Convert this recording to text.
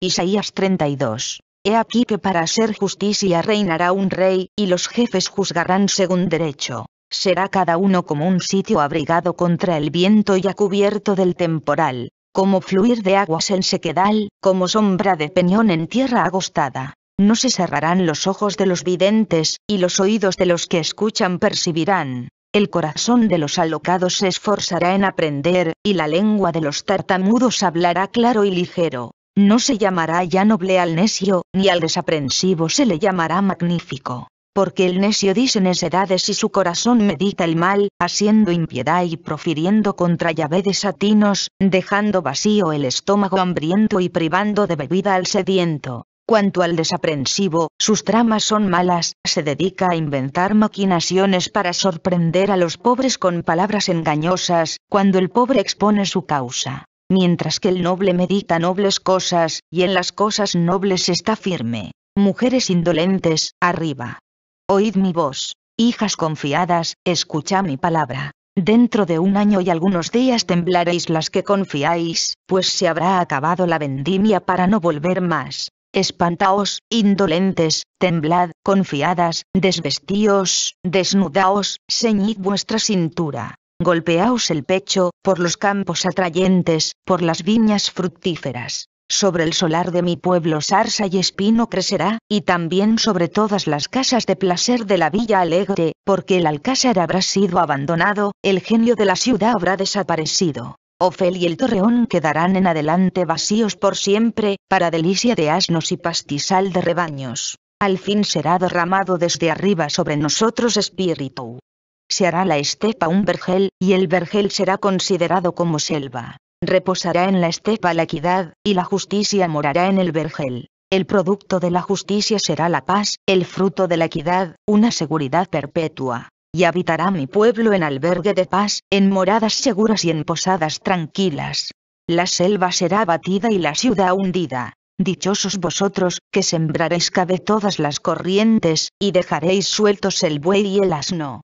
Isaías 32. He aquí que para hacer justicia reinará un rey, y los jefes juzgarán según derecho. Será cada uno como un sitio abrigado contra el viento y a cubierto del temporal, como fluir de aguas en sequedal, como sombra de peñón en tierra agostada. No se cerrarán los ojos de los videntes, y los oídos de los que escuchan percibirán. El corazón de los alocados se esforzará en aprender, y la lengua de los tartamudos hablará claro y ligero. No se llamará ya noble al necio, ni al desaprensivo se le llamará magnífico. Porque el necio dice necedades y su corazón medita el mal, haciendo impiedad y profiriendo contra llave desatinos, dejando vacío el estómago hambriento y privando de bebida al sediento. Cuanto al desaprensivo, sus tramas son malas, se dedica a inventar maquinaciones para sorprender a los pobres con palabras engañosas, cuando el pobre expone su causa mientras que el noble medita nobles cosas, y en las cosas nobles está firme. Mujeres indolentes, arriba. Oíd mi voz, hijas confiadas, escucha mi palabra. Dentro de un año y algunos días temblaréis las que confiáis, pues se habrá acabado la vendimia para no volver más. Espantaos, indolentes, temblad, confiadas, desvestíos, desnudaos, ceñid vuestra cintura, golpeaos el pecho, por los campos atrayentes, por las viñas fructíferas. Sobre el solar de mi pueblo sarsa y espino crecerá, y también sobre todas las casas de placer de la Villa Alegre, porque el alcázar habrá sido abandonado, el genio de la ciudad habrá desaparecido. Ofel y el torreón quedarán en adelante vacíos por siempre, para delicia de asnos y pastizal de rebaños. Al fin será derramado desde arriba sobre nosotros espíritu, se hará la estepa un vergel, y el vergel será considerado como selva. Reposará en la estepa la equidad, y la justicia morará en el vergel. El producto de la justicia será la paz, el fruto de la equidad, una seguridad perpetua. Y habitará mi pueblo en albergue de paz, en moradas seguras y en posadas tranquilas. La selva será abatida y la ciudad hundida. Dichosos vosotros, que sembraréis cabe todas las corrientes, y dejaréis sueltos el buey y el asno.